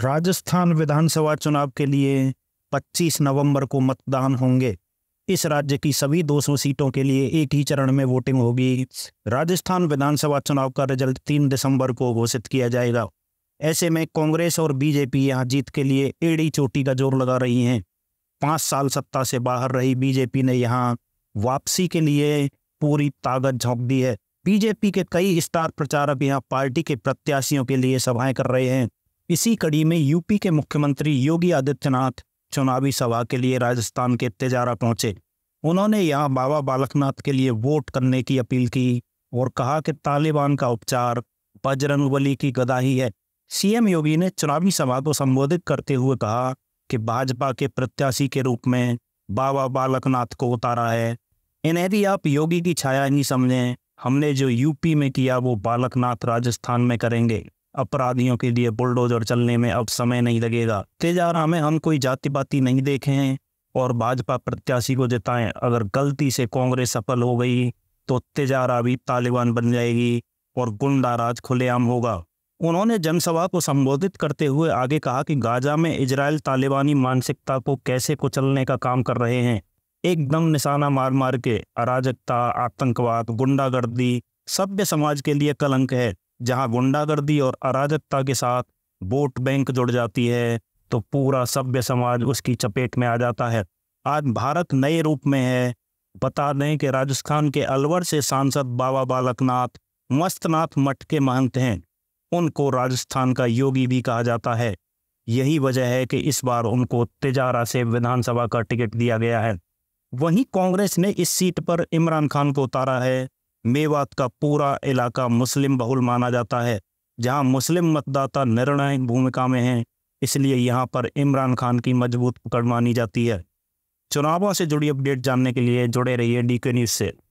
राजस्थान विधानसभा चुनाव के लिए 25 नवंबर को मतदान होंगे इस राज्य की सभी 200 सीटों के लिए एक ही चरण में वोटिंग होगी राजस्थान विधानसभा चुनाव का रिजल्ट 3 दिसंबर को घोषित किया जाएगा ऐसे में कांग्रेस और बीजेपी यहाँ जीत के लिए एड़ी चोटी का जोर लगा रही हैं पाँच साल सत्ता से बाहर रही बीजेपी ने यहाँ वापसी के लिए पूरी ताकत झोंक दी है बीजेपी के कई स्टार प्रचारक यहाँ पार्टी के प्रत्याशियों के लिए सभाएं कर रहे हैं इसी कड़ी में यूपी के मुख्यमंत्री योगी आदित्यनाथ चुनावी सभा के लिए राजस्थान के तेजारा पहुंचे उन्होंने यहाँ बाबा बालकनाथ के लिए वोट करने की अपील की और कहा कि तालिबान का उपचार बजरंग बली की गदाही है सीएम योगी ने चुनावी सभा को संबोधित करते हुए कहा कि भाजपा के प्रत्याशी के रूप में बाबा बालकनाथ को उतारा है इन्हें भी आप योगी की छाया नहीं समझें हमने जो यूपी में किया वो बालकनाथ राजस्थान में करेंगे अपराधियों के लिए बुलडोजर चलने में अब समय नहीं लगेगा तेजारा में हम कोई पाति नहीं देखे हैं और भाजपा प्रत्याशी को जिताएं अगर गलती से कांग्रेस सफल हो गई तो तेजारा भी तालिबान बन जाएगी और गुंडा राज खुलेआम होगा उन्होंने जनसभा को संबोधित करते हुए आगे कहा कि गाजा में इजराइल तालिबानी मानसिकता को कैसे कुचलने का काम कर रहे हैं एकदम निशाना मार मार के अराजकता आतंकवाद गुंडागर्दी सभ्य समाज के लिए कलंक है जहां गुंडागर्दी और अराजकता के साथ वोट बैंक जुड़ जाती है तो पूरा सभ्य समाज उसकी चपेट में आ जाता है आज भारत नए रूप में है बता दें कि राजस्थान के अलवर से सांसद बाबा बालकनाथ मस्तनाथ मठ के महंत हैं उनको राजस्थान का योगी भी कहा जाता है यही वजह है कि इस बार उनको तिजारा से विधानसभा का टिकट दिया गया है वहीं कांग्रेस ने इस सीट पर इमरान खान को उतारा है मेवात का पूरा इलाका मुस्लिम बहुल माना जाता है जहां मुस्लिम मतदाता निर्णायक भूमिका में हैं इसलिए यहां पर इमरान खान की मजबूत पकड़ मानी जाती है चुनावों से जुड़ी अपडेट जानने के लिए जुड़े रहिए डी के न्यूज़ से